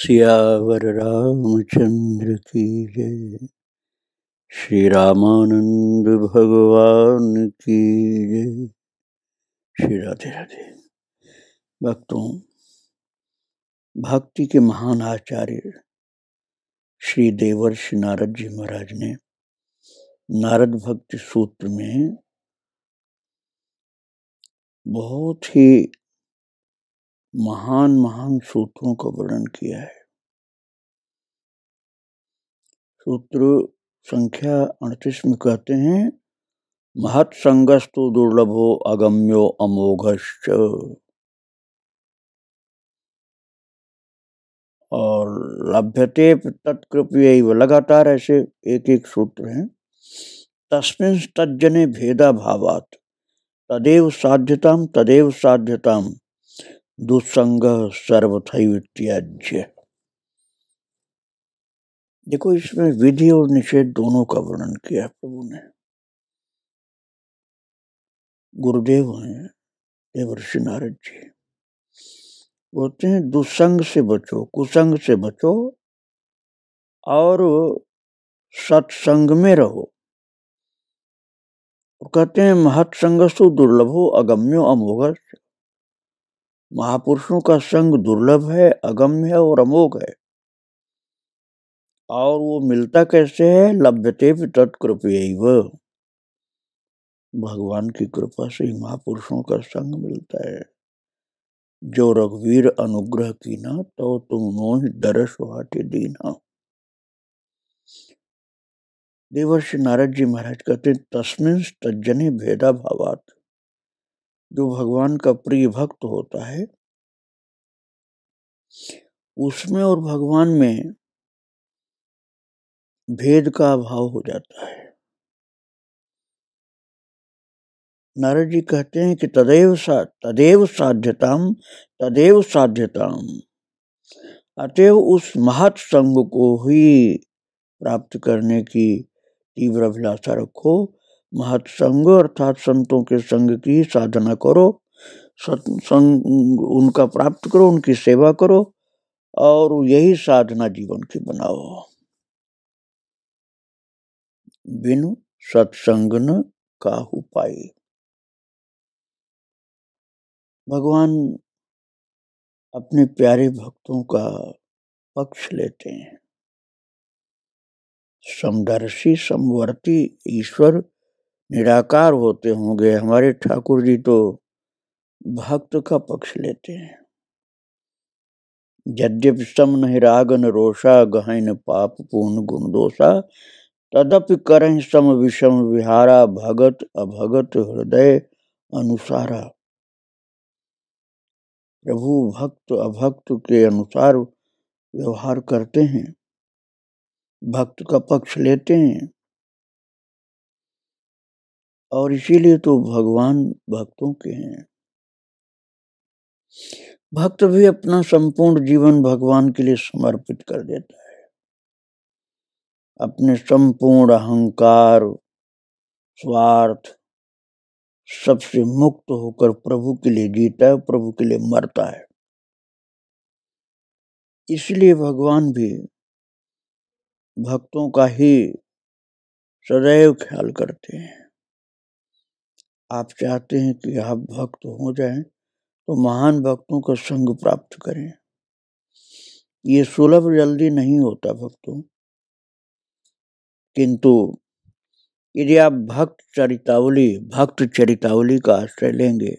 सियावर रामचंद्र की जय श्री रामानंद भगवान की जय श्री राधे राधे भक्तों भक्ति के महान आचार्य श्री देवर्षि नारद जी महाराज ने नारद भक्ति सूत्र में बहुत ही महान महान सूत्रों का वर्णन किया है सूत्र संख्या अड़तीस में कहते हैं महत्संगस्तु दुर्लभो अगम्यो अमोघश्च और लभ्यते तत्कृपय लगातार ऐसे एक एक सूत्र हैं तस्मिन तज्जने भेदा भावात तदेव साध्यताम तदेव साध्यताम दुसंग सर्वथैव त्याज्य देखो इसमें विधि और निषेध दोनों का वर्णन किया प्रभु ने गुरुदेव हैं देवर्षि नारद जी बोलते हैं दुसंग से बचो कुसंग से बचो और सत्संग में रहो कहते हैं महत्संग सु दुर्लभो अगम्यो अमोघ महापुरुषों का संग दुर्लभ है अगम्य है और अमोघ है और वो मिलता कैसे है लभ्यते तत्कृपय भगवान की कृपा से ही महापुरुषों का संग मिलता है जो रघुवीर अनुग्रह की ना तो तुम मोह दरस हाटे दीना देवर्षि नारद जी महाराज कहते तस्मिन तजने भेदा भावात जो भगवान का प्रिय भक्त होता है उसमें और भगवान में भेद का अभाव हो जाता है नारद जी कहते हैं कि तदेव सा तदेव साध्यताम तदेव साध्यताम अतएव उस महत को ही प्राप्त करने की तीव्र अभिलाषा रखो महत्संग अर्थात संतों के संग की साधना करो सत्संग उनका प्राप्त करो उनकी सेवा करो और यही साधना जीवन की बनाओ बिनु सत्संग न काहू पाई भगवान अपने प्यारे भक्तों का पक्ष लेते हैं समदर्शी समवर्ती ईश्वर निराकार होते होंगे हमारे ठाकुर जी तो भक्त का पक्ष लेते हैं यद्यप सम नहीं रागन रोषा गहन पाप पूर्ण गुण दोषा तदप कर सम विषम विहारा भगत अभगत हृदय अनुसारा प्रभु भक्त अभक्त के अनुसार व्यवहार करते हैं भक्त का पक्ष लेते हैं और इसीलिए तो भगवान भक्तों के हैं भक्त भी अपना संपूर्ण जीवन भगवान के लिए समर्पित कर देता है अपने संपूर्ण अहंकार स्वार्थ सबसे मुक्त होकर प्रभु के लिए जीता है प्रभु के लिए मरता है इसलिए भगवान भी भक्तों का ही सदैव ख्याल करते हैं आप चाहते हैं कि आप भक्त हो जाएं तो महान भक्तों का संग प्राप्त करें ये सुलभ जल्दी नहीं होता भक्तों किंतु यदि आप भक्त चरितावली भक्त चरितावली का आश्रय लेंगे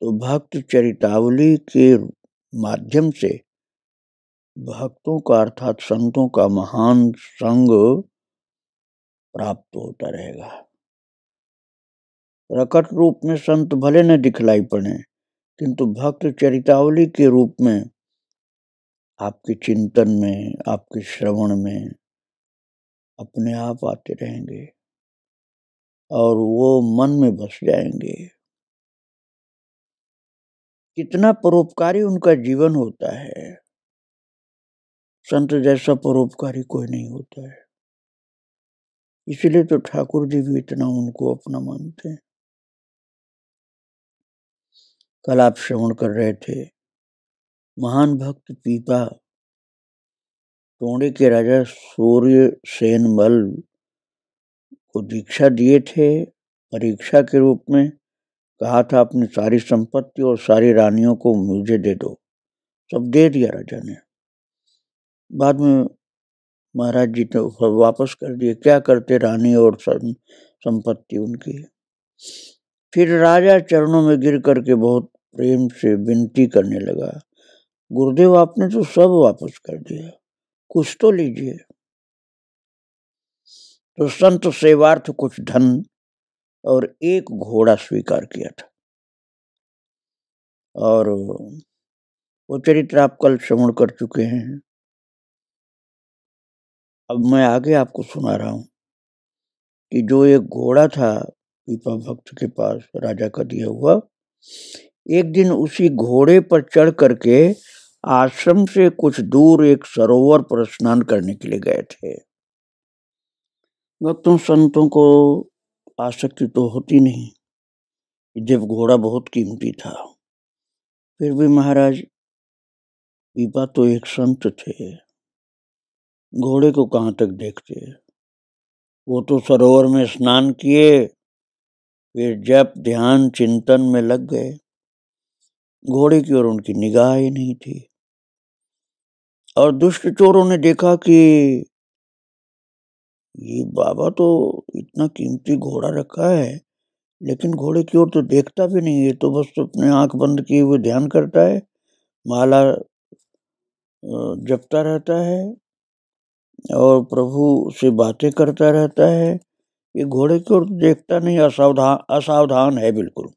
तो भक्त चरितावली के माध्यम से भक्तों का अर्थात संतों का महान संग प्राप्त होता रहेगा प्रकट रूप में संत भले न दिखलाई पड़े किंतु भक्त चरितावली के रूप में आपके चिंतन में आपके श्रवण में अपने आप आते रहेंगे और वो मन में बस जाएंगे कितना परोपकारी उनका जीवन होता है संत जैसा परोपकारी कोई नहीं होता है इसलिए तो ठाकुर जी भी इतना उनको अपना मानते हैं कलाप श्रवण कर रहे थे महान भक्त पीपा टोंडे के राजा सूर्य सेन मल को दीक्षा दिए थे परीक्षा के रूप में कहा था अपनी सारी संपत्ति और सारी रानियों को मुझे दे दो सब दे दिया राजा ने बाद में महाराज जी ने तो वापस कर दिए क्या करते रानी और संपत्ति उनकी फिर राजा चरणों में गिर करके बहुत प्रेम से विनती करने लगा गुरुदेव आपने तो सब वापस कर दिया कुछ तो लीजिए तो संत सेवार्थ कुछ धन और एक घोड़ा स्वीकार किया था और वो चरित्र आप कल श्रवण कर चुके हैं अब मैं आगे आपको सुना रहा हूं कि जो एक घोड़ा था पीपा भक्त के पास राजा का दिया हुआ एक दिन उसी घोड़े पर चढ़ करके आश्रम से कुछ दूर एक सरोवर पर स्नान करने के लिए गए थे भक्तों संतों को आसक्ति तो होती नहीं जब घोड़ा बहुत कीमती था फिर भी महाराज पीपा तो एक संत थे घोड़े को कहाँ तक देखते वो तो सरोवर में स्नान किए फिर जब ध्यान चिंतन में लग गए घोड़े की ओर उनकी निगाह ही नहीं थी और दुष्ट चोरों ने देखा कि ये बाबा तो इतना कीमती घोड़ा रखा है लेकिन घोड़े की ओर तो देखता भी नहीं है तो बस तो अपने आंख बंद किए हुए ध्यान करता है माला जपता रहता है और प्रभु से बातें करता रहता है ये घोड़े की ओर तो देखता नहीं असावधान असावधान है बिल्कुल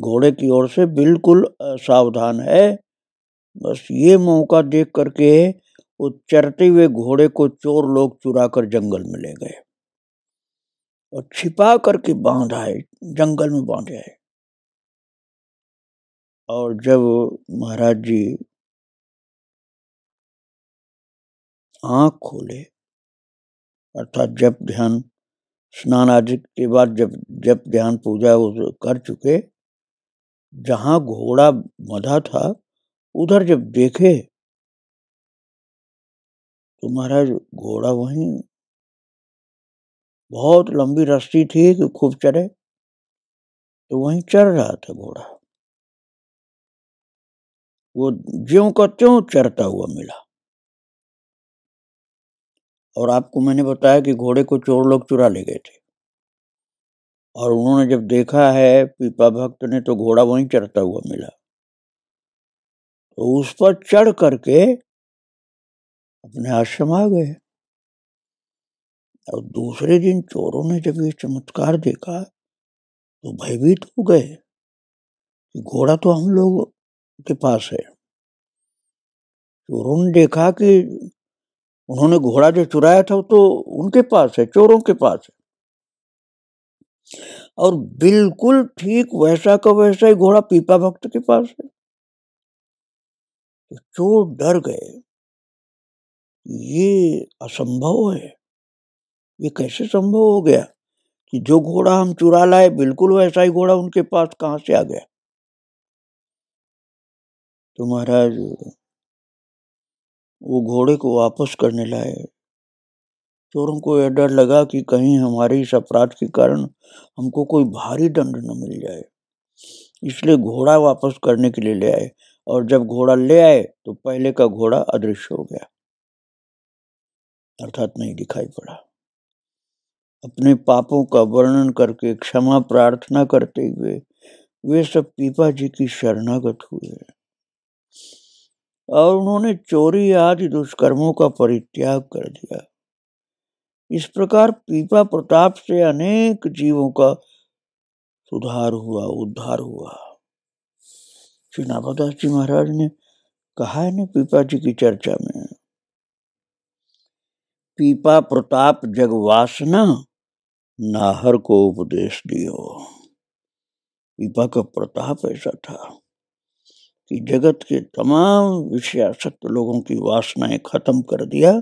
घोड़े की ओर से बिल्कुल सावधान है बस ये मौका देख करके वो चरते हुए घोड़े को चोर लोग चुरा कर जंगल में ले गए और छिपा करके बांध आए जंगल में बांधे आए और जब महाराज जी आंख खोले अर्थात जब ध्यान स्नान आदि के बाद जब जब ध्यान पूजा कर चुके जहां घोड़ा मधा था उधर जब देखे तो महाराज घोड़ा वहीं बहुत लंबी रस्सी थी कि खूब चढ़े तो वहीं चर रहा था घोड़ा वो ज्यो का त्यों चरता हुआ मिला और आपको मैंने बताया कि घोड़े को चोर लोग चुरा ले गए थे और उन्होंने जब देखा है पीपा भक्त ने तो घोड़ा वहीं चढ़ता हुआ मिला तो उस पर चढ़ करके अपने आश्रम आ गए और दूसरे दिन चोरों ने जब ये चमत्कार देखा तो भयभीत हो गए कि घोड़ा तो हम लोग के पास है चोरों ने देखा कि उन्होंने घोड़ा जो चुराया था वो तो उनके पास है चोरों के पास है और बिल्कुल ठीक वैसा का वैसा ही घोड़ा पीपा भक्त के पास है तो चोर डर गए ये असंभव है ये कैसे संभव हो गया कि जो घोड़ा हम चुरा लाए बिल्कुल वैसा ही घोड़ा उनके पास कहाँ से आ गया तो महाराज वो घोड़े को वापस करने लाए चोरों को यह डर लगा कि कहीं हमारे इस अपराध के कारण हमको कोई भारी दंड न मिल जाए इसलिए घोड़ा वापस करने के लिए ले आए और जब घोड़ा ले आए तो पहले का घोड़ा अदृश्य हो गया अर्थात नहीं दिखाई पड़ा अपने पापों का वर्णन करके क्षमा प्रार्थना करते हुए वे सब पीपा जी की शरणागत हुए और उन्होंने चोरी आदि दुष्कर्मों का परित्याग कर दिया इस प्रकार पीपा प्रताप से अनेक जीवों का सुधार हुआ उद्धार हुआ श्री जी महाराज ने कहा है ना पीपा जी की चर्चा में पीपा प्रताप जग वासना नाहर को उपदेश दियो पीपा का प्रताप ऐसा था कि जगत के तमाम विषयासक्त लोगों की वासनाएं खत्म कर दिया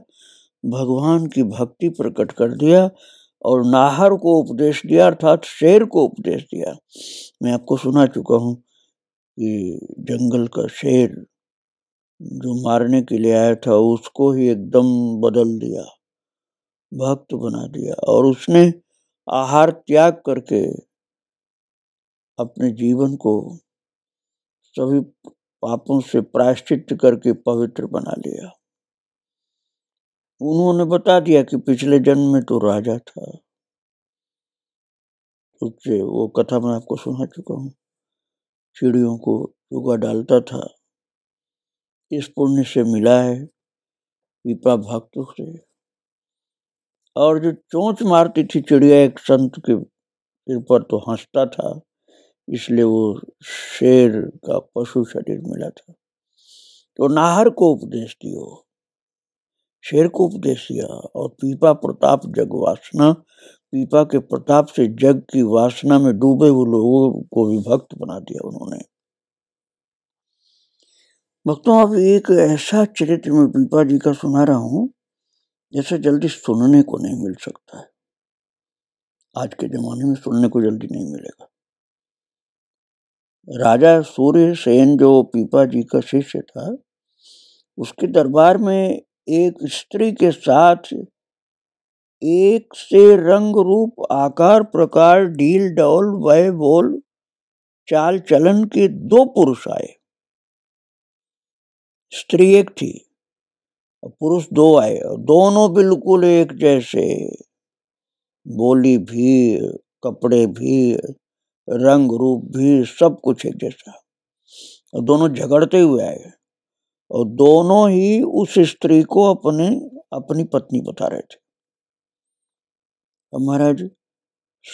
भगवान की भक्ति प्रकट कर दिया और नाहर को उपदेश दिया अर्थात शेर को उपदेश दिया मैं आपको सुना चुका हूँ कि जंगल का शेर जो मारने के लिए आया था उसको ही एकदम बदल दिया भक्त बना दिया और उसने आहार त्याग करके अपने जीवन को सभी पापों से प्रायश्चित करके पवित्र बना लिया उन्होंने बता दिया कि पिछले जन्म में तो राजा था उससे वो कथा मैं आपको सुना चुका हूँ चिड़ियों को चुगा डालता था इस पुण्य से मिला है पीपा भक्त से और जो चोंच मारती थी चिड़िया एक संत के सिर पर तो हंसता था इसलिए वो शेर का पशु शरीर मिला था तो नाहर को उपदेश दियो शेर को उपदेश दिया और पीपा प्रताप जग वासना पीपा के प्रताप से जग की वासना में डूबे हुए लोगों को विभक्त बना दिया उन्होंने भक्तों अब एक ऐसा चरित्र में पीपा जी का सुना रहा हूं जैसे जल्दी सुनने को नहीं मिल सकता है आज के जमाने में सुनने को जल्दी नहीं मिलेगा राजा सूर्य सेन जो पीपा जी का शिष्य था उसके दरबार में एक स्त्री के साथ एक से रंग रूप आकार प्रकार डील डौल वय बोल चाल चलन के दो पुरुष आए स्त्री एक थी पुरुष दो आए दोनों बिल्कुल एक जैसे बोली भी कपड़े भी रंग रूप भी सब कुछ एक जैसा दोनों झगड़ते हुए आए और दोनों ही उस स्त्री को अपने अपनी पत्नी बता रहे थे महाराज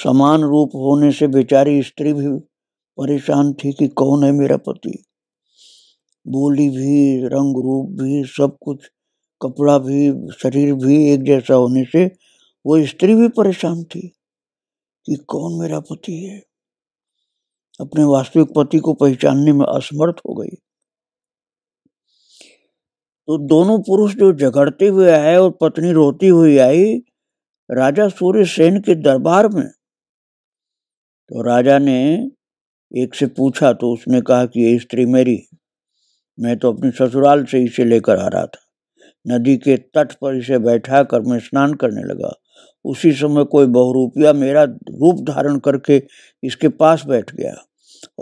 समान रूप होने से बेचारी स्त्री भी परेशान थी कि कौन है मेरा पति बोली भी रंग रूप भी सब कुछ कपड़ा भी शरीर भी एक जैसा होने से वो स्त्री भी परेशान थी कि कौन मेरा पति है अपने वास्तविक पति को पहचानने में असमर्थ हो गई तो दोनों पुरुष जो झगड़ते हुए आए और पत्नी रोती हुई आई राजा सूर्य सेन के दरबार में तो राजा ने एक से पूछा तो उसने कहा कि ये स्त्री मेरी मैं तो अपने ससुराल से इसे लेकर आ रहा था नदी के तट पर इसे बैठा कर मैं स्नान करने लगा उसी समय कोई बहुरूपिया मेरा रूप धारण करके इसके पास बैठ गया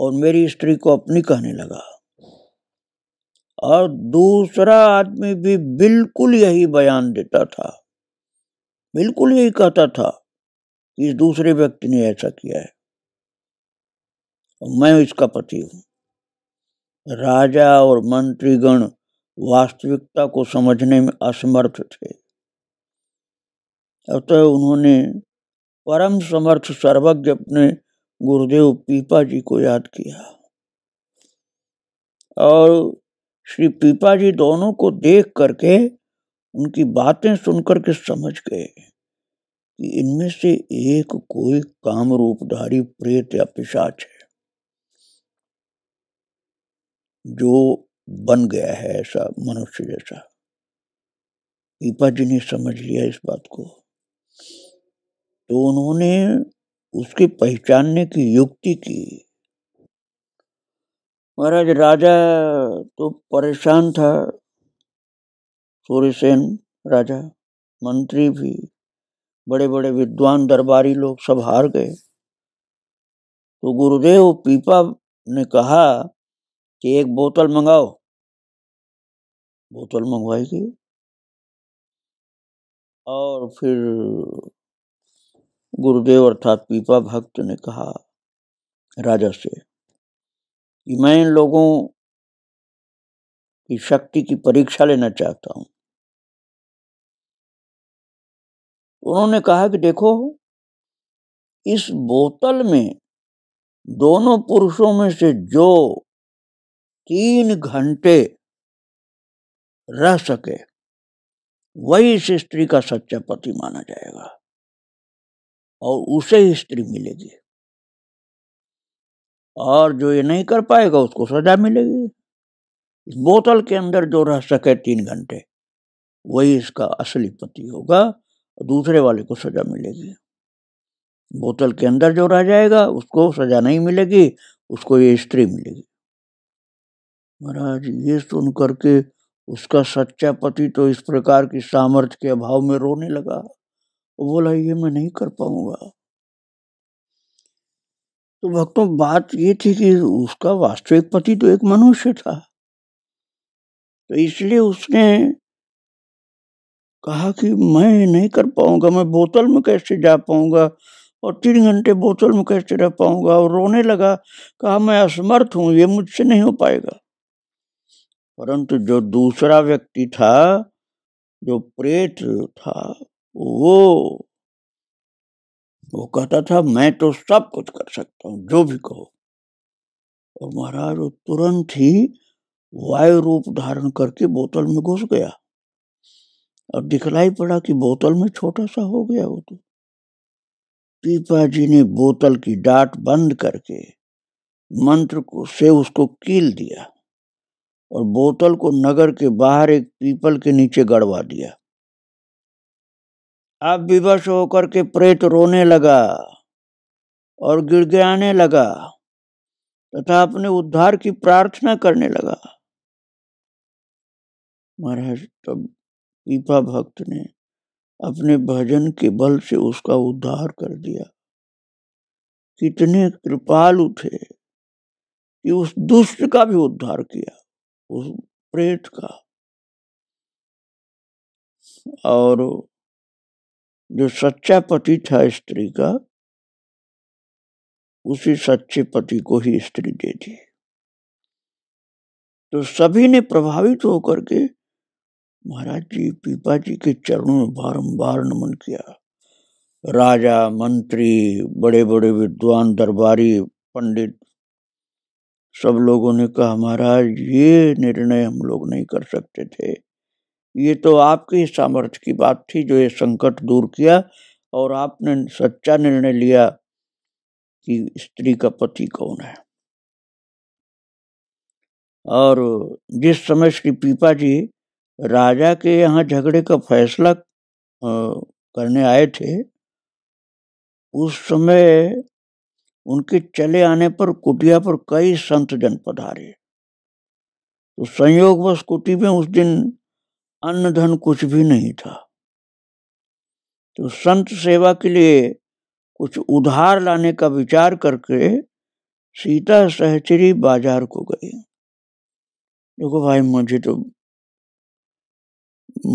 और मेरी स्त्री को अपनी कहने लगा और दूसरा आदमी भी बिल्कुल यही बयान देता था बिल्कुल यही कहता था कि इस दूसरे व्यक्ति ने ऐसा किया है मैं इसका पति हूं राजा और मंत्रीगण वास्तविकता को समझने में असमर्थ थे अतः तो उन्होंने परम समर्थ सर्वज्ञ अपने गुरुदेव पीपा जी को याद किया और श्री पीपा जी दोनों को देख करके उनकी बातें सुनकर के समझ गए कि इनमें से एक कोई काम रूपधारी प्रेत या पिशाच है जो बन गया है ऐसा मनुष्य जैसा पीपा जी ने समझ लिया इस बात को तो उन्होंने उसके पहचानने की युक्ति की महाराज राजा तो परेशान था सूर्यसेन राजा मंत्री भी बड़े बड़े विद्वान दरबारी लोग सब हार गए तो गुरुदेव पीपा ने कहा कि एक बोतल मंगाओ बोतल मंगवाई गई और फिर गुरुदेव अर्थात पीपा भक्त ने कहा राजा से कि मैं इन लोगों की शक्ति की परीक्षा लेना चाहता हूं उन्होंने कहा कि देखो इस बोतल में दोनों पुरुषों में से जो तीन घंटे रह सके वही इस स्त्री का सच्चा पति माना जाएगा और उसे ही स्त्री मिलेगी और जो ये नहीं कर पाएगा उसको सजा मिलेगी इस बोतल के अंदर जो रह सके तीन घंटे वही इसका असली पति होगा और दूसरे वाले को सजा मिलेगी बोतल के अंदर जो रह जाएगा उसको सजा नहीं मिलेगी उसको ये स्त्री मिलेगी महाराज ये सुन करके उसका सच्चा पति तो इस प्रकार की सामर्थ्य के अभाव में रोने लगा बोला ये मैं नहीं कर पाऊंगा तो भक्तों बात ये थी कि उसका वास्तविक पति तो एक मनुष्य था तो इसलिए उसने कहा कि मैं नहीं कर पाऊंगा मैं बोतल में कैसे जा पाऊंगा और तीन घंटे बोतल में कैसे रह पाऊंगा और रोने लगा कहा मैं असमर्थ हूं ये मुझसे नहीं हो पाएगा परंतु जो दूसरा व्यक्ति था जो प्रेत था वो वो कहता था मैं तो सब कुछ कर सकता हूँ जो भी कहो और महाराज वो तुरंत ही वायु रूप धारण करके बोतल में घुस गया और दिखलाई पड़ा कि बोतल में छोटा सा हो गया वो तो पीपा जी ने बोतल की डाट बंद करके मंत्र को से उसको कील दिया और बोतल को नगर के बाहर एक पीपल के नीचे गड़वा दिया अब विवश होकर के प्रेत रोने लगा और गिड़गिड़ाने लगा तथा अपने उद्धार की प्रार्थना करने लगा महाराज तब पीपा भक्त ने अपने भजन के बल से उसका उद्धार कर दिया कितने कृपालु थे कि उस दुष्ट का भी उद्धार किया उस प्रेत का और जो सच्चा पति था स्त्री का उसी सच्चे पति को ही स्त्री दे दी तो सभी ने प्रभावित होकर के महाराज जी पीपा जी के चरणों में बारंबार नमन किया राजा मंत्री बड़े बड़े विद्वान दरबारी पंडित सब लोगों ने कहा महाराज ये निर्णय हम लोग नहीं कर सकते थे ये तो आपके ही सामर्थ्य की बात थी जो ये संकट दूर किया और आपने सच्चा निर्णय लिया कि स्त्री का पति कौन है और जिस समय श्री पीपा जी राजा के यहाँ झगड़े का फैसला करने आए थे उस समय उनके चले आने पर कुटिया पर कई संत जन पधारे तो बस कुटी में उस दिन अन्न धन कुछ भी नहीं था तो संत सेवा के लिए कुछ उधार लाने का विचार करके सीता सहचरी बाजार को गई देखो भाई मुझे तो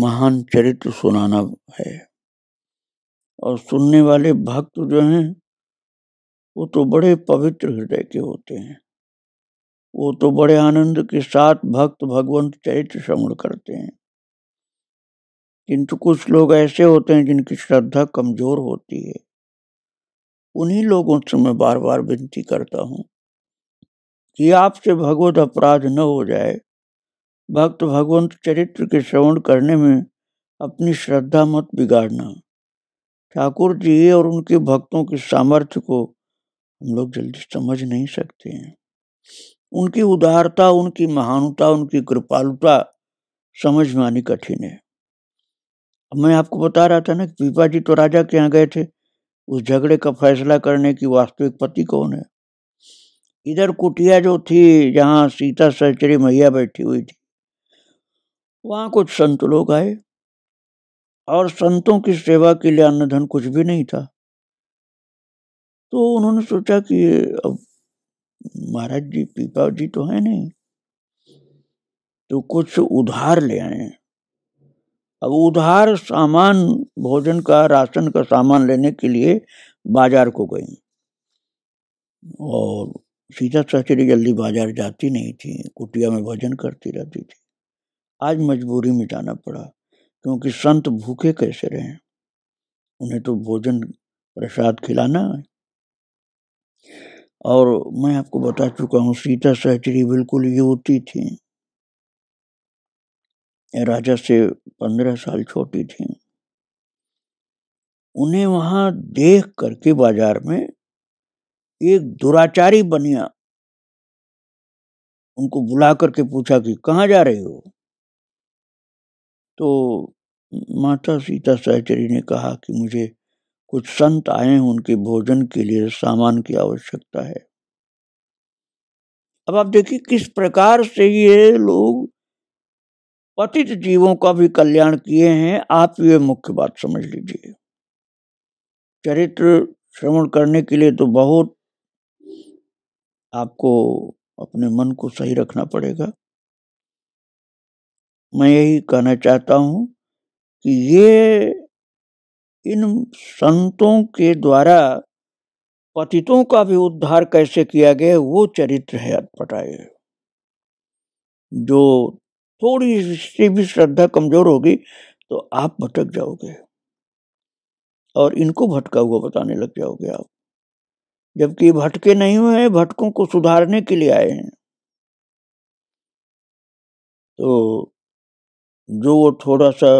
महान चरित्र सुनाना है और सुनने वाले भक्त जो हैं वो तो बड़े पवित्र हृदय के होते हैं वो तो बड़े आनंद के साथ भक्त भगवंत चरित्र श्रवण करते हैं किंतु कुछ लोग ऐसे होते हैं जिनकी श्रद्धा कमजोर होती है उन्हीं लोगों से मैं बार बार विनती करता हूँ कि आपसे भगवत अपराध न हो जाए भक्त भगवंत चरित्र के श्रवण करने में अपनी श्रद्धा मत बिगाड़ना ठाकुर जी और उनके भक्तों के सामर्थ्य को हम लोग जल्दी समझ नहीं सकते हैं उनकी उदारता उनकी महानुता उनकी कृपालुता समझ में आनी कठिन है मैं आपको बता रहा था ना कि पीपा जी तो राजा के यहाँ गए थे उस झगड़े का फैसला करने की वास्तविक पति कौन है इधर कुटिया जो थी जहाँ सीता सचरी मैया बैठी हुई थी वहाँ कुछ संत लोग आए और संतों की सेवा के लिए अन्नधन कुछ भी नहीं था तो उन्होंने सोचा कि अब महाराज जी पीपा जी तो है नहीं तो कुछ उधार ले आए अब उधार सामान भोजन का राशन का सामान लेने के लिए बाजार को गई और सीता सचरी जल्दी बाजार जाती नहीं थी कुटिया में भजन करती रहती थी आज मजबूरी में जाना पड़ा क्योंकि संत भूखे कैसे रहे उन्हें तो भोजन प्रसाद खिलाना है और मैं आपको बता चुका हूँ सीता सहचरी बिल्कुल युवती थी राजा से पंद्रह साल छोटी थी उन्हें वहां देख करके बाजार में एक दुराचारी बनिया उनको बुला करके पूछा कि कहाँ जा रहे हो तो माता सीता सहचरी ने कहा कि मुझे कुछ संत आए हैं उनके भोजन के लिए सामान की आवश्यकता है अब आप देखिए किस प्रकार से ये लोग पतित जीवों का भी कल्याण किए हैं आप ये मुख्य बात समझ लीजिए चरित्र श्रवण करने के लिए तो बहुत आपको अपने मन को सही रखना पड़ेगा मैं यही कहना चाहता हूं कि ये इन संतों के द्वारा पतितों का भी उद्धार कैसे किया गया वो चरित्र है अटपटाए जो थोड़ी सी भी श्रद्धा कमजोर होगी तो आप भटक जाओगे और इनको भटका हुआ बताने लग जाओगे आप जबकि भटके नहीं हुए हैं भटकों को सुधारने के लिए आए हैं तो जो वो थोड़ा सा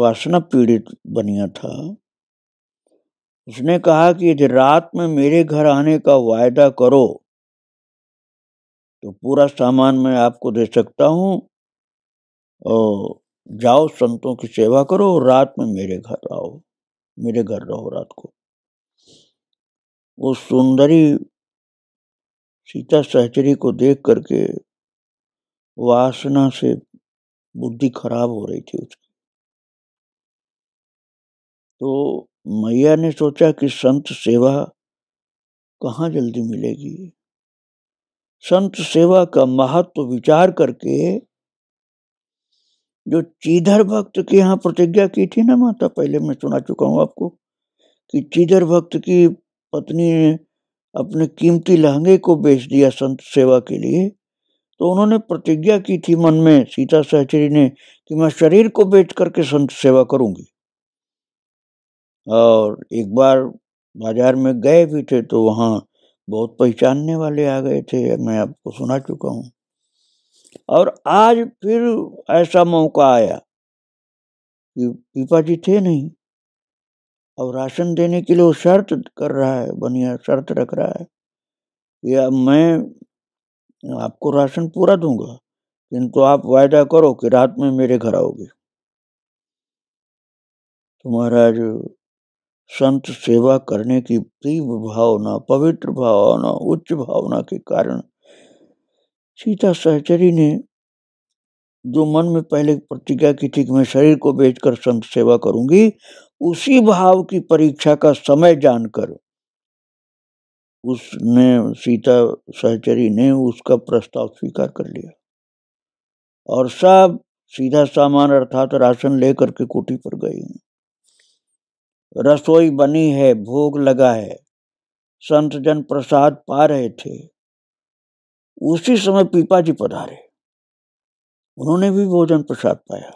वासना पीड़ित बनिया था उसने कहा कि यदि रात में मेरे घर आने का वायदा करो तो पूरा सामान मैं आपको दे सकता हूँ और जाओ संतों की सेवा करो और रात में मेरे घर आओ मेरे घर रहो रात को वो सुंदरी सीता सहचरी को देख करके वासना से बुद्धि खराब हो रही थी उसकी तो मैया ने सोचा कि संत सेवा कहाँ जल्दी मिलेगी संत सेवा का महत्व विचार करके जो चीधर भक्त के यहाँ प्रतिज्ञा की थी ना माता पहले मैं सुना चुका हूँ आपको कि चीधर भक्त की पत्नी ने अपने कीमती लहंगे को बेच दिया संत सेवा के लिए तो उन्होंने प्रतिज्ञा की थी मन में सीता सहचरी ने कि मैं शरीर को बेच करके संत सेवा करूंगी और एक बार बाजार में गए भी थे तो वहाँ बहुत पहचानने वाले आ गए थे मैं आपको सुना चुका हूँ और आज फिर ऐसा मौका आया कि पीपा जी थे नहीं और राशन देने के लिए वो शर्त कर रहा है बनिया शर्त रख रहा है कि अब मैं आपको राशन पूरा दूंगा किंतु आप वायदा करो कि रात में मेरे घर आओगे तो महाराज संत सेवा करने की तीव्र भावना पवित्र भावना उच्च भावना के कारण सीता सहचरी ने जो मन में पहले प्रतिज्ञा की थी कि मैं शरीर को बेचकर संत सेवा करूंगी उसी भाव की परीक्षा का समय जानकर उसने सीता सहचरी ने उसका प्रस्ताव स्वीकार कर लिया और सब सीधा सामान अर्थात राशन लेकर के कोठी पर गई रसोई बनी है भोग लगा है संत जन प्रसाद पा रहे थे उसी समय पीपा जी पधारे उन्होंने भी भोजन प्रसाद पाया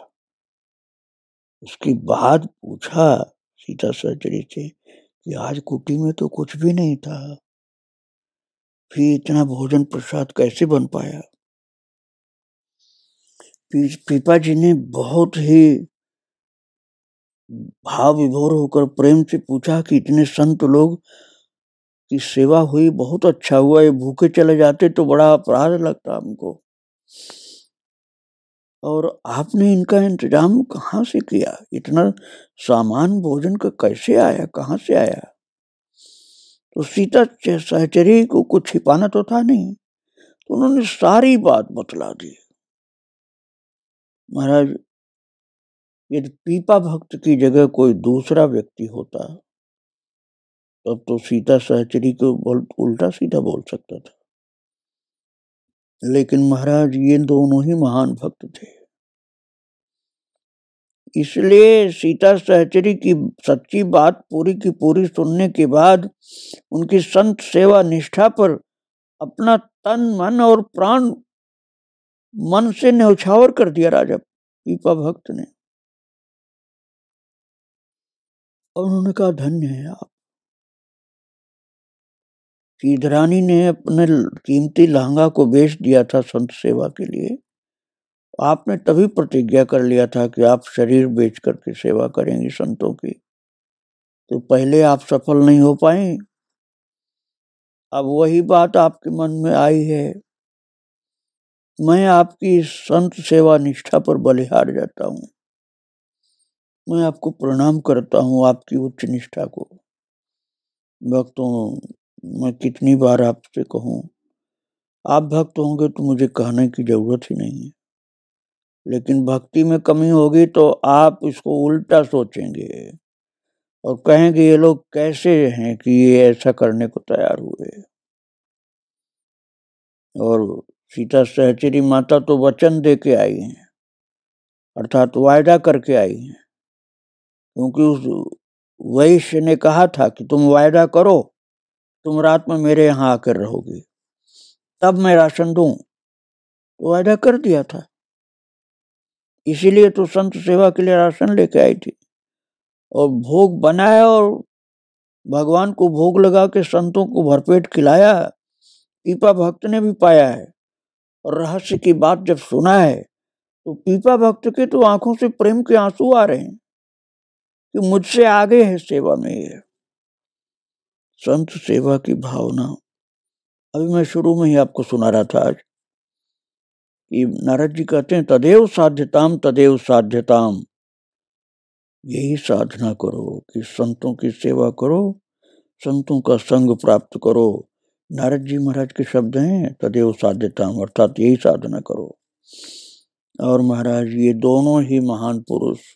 उसके बाद पूछा सीता सचरी से कि आज कुटी में तो कुछ भी नहीं था फिर इतना भोजन प्रसाद कैसे बन पाया पीपा जी ने बहुत ही भाव विभोर होकर प्रेम से पूछा कि इतने संत लोग की सेवा हुई बहुत अच्छा हुआ ये भूखे चले जाते तो बड़ा अपराध लगता हमको और आपने इनका इंतजाम कहाँ से किया इतना सामान भोजन का कैसे आया कहाँ से आया तो सीता सहचरी को कुछ छिपाना तो था नहीं तो उन्होंने सारी बात बतला दी महाराज यदि पीपा भक्त की जगह कोई दूसरा व्यक्ति होता तब तो सीता सहचरी को उल्टा सीधा बोल सकता था लेकिन महाराज ये दोनों ही महान भक्त थे इसलिए सीता सहचरी की सच्ची बात पूरी की पूरी सुनने के बाद उनकी संत सेवा निष्ठा पर अपना तन मन और प्राण मन से न्यौछावर कर दिया राजा पीपा भक्त ने और उन्होंने कहा धन्य है आप कि ने अपने कीमती लहंगा को बेच दिया था संत सेवा के लिए आपने तभी प्रतिज्ञा कर लिया था कि आप शरीर बेच करके सेवा करेंगी संतों की तो पहले आप सफल नहीं हो पाए अब वही बात आपके मन में आई है मैं आपकी संत सेवा निष्ठा पर बलिहार जाता हूँ मैं आपको प्रणाम करता हूँ आपकी उच्च निष्ठा को भक्तों मैं कितनी बार आपसे कहूँ आप भक्त होंगे तो मुझे कहने की जरूरत ही नहीं है लेकिन भक्ति में कमी होगी तो आप इसको उल्टा सोचेंगे और कहेंगे ये लोग कैसे हैं कि ये ऐसा करने को तैयार हुए और सीता सहचरी माता तो वचन दे के आई हैं अर्थात वायदा करके आई हैं क्योंकि उस वैश्य ने कहा था कि तुम वायदा करो तुम रात में मेरे यहाँ आकर रहोगे तब मैं राशन दू तो वायदा कर दिया था इसीलिए तो संत सेवा के लिए राशन लेके आई थी और भोग बनाया और भगवान को भोग लगा के संतों को भरपेट खिलाया पीपा भक्त ने भी पाया है और रहस्य की बात जब सुना है तो पीपा भक्त के तो आंखों से प्रेम के आंसू आ रहे हैं कि मुझसे आगे है सेवा में ये संत सेवा की भावना अभी मैं शुरू में ही आपको सुना रहा था आज कि नारद जी कहते हैं तदेव साध्यताम तदेव साध्यताम यही साधना करो कि संतों की सेवा करो संतों का संग प्राप्त करो नारद जी महाराज के शब्द हैं तदेव साध्यताम अर्थात यही साधना करो और महाराज ये दोनों ही महान पुरुष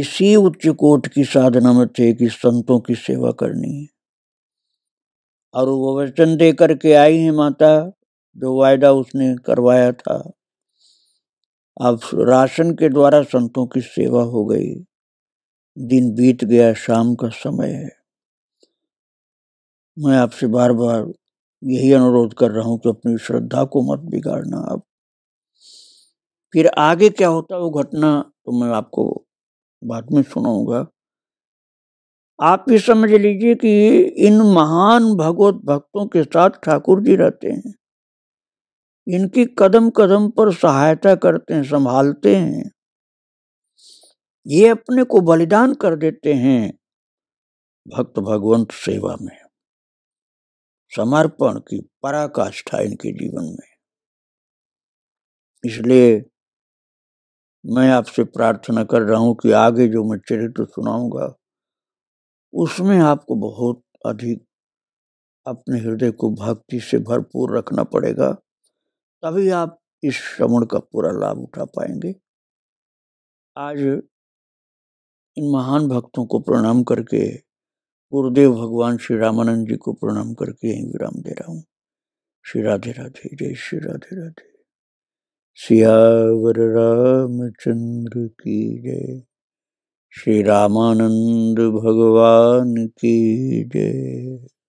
इसी उच्च कोट की साधना में थे कि संतों की सेवा करनी है और वो वचन दे करके आई है माता जो वायदा उसने करवाया था अब राशन के द्वारा संतों की सेवा हो गई दिन बीत गया शाम का समय है मैं आपसे बार बार यही अनुरोध कर रहा हूं कि अपनी श्रद्धा को मत बिगाड़ना आप फिर आगे क्या होता वो घटना तो मैं आपको बाद में सुनाऊंगा आप भी समझ लीजिए कि इन महान भगवत भक्तों के साथ ठाकुर जी रहते हैं इनकी कदम कदम पर सहायता करते हैं संभालते हैं ये अपने को बलिदान कर देते हैं भक्त भगवंत सेवा में समर्पण की पराकाष्ठा इनके जीवन में इसलिए मैं आपसे प्रार्थना कर रहा हूं कि आगे जो मैं चरित्र सुनाऊंगा उसमें आपको बहुत अधिक अपने हृदय को भक्ति से भरपूर रखना पड़ेगा तभी आप इस श्रवण का पूरा लाभ उठा पाएंगे आज इन महान भक्तों को प्रणाम करके गुरुदेव भगवान श्री रामानंद जी को प्रणाम करके यहीं विराम दे रहा हूँ श्री राधे राधे जय श्री राधे राधे सियावर रामचंद्र की जय श्री रामानंद भगवान की जय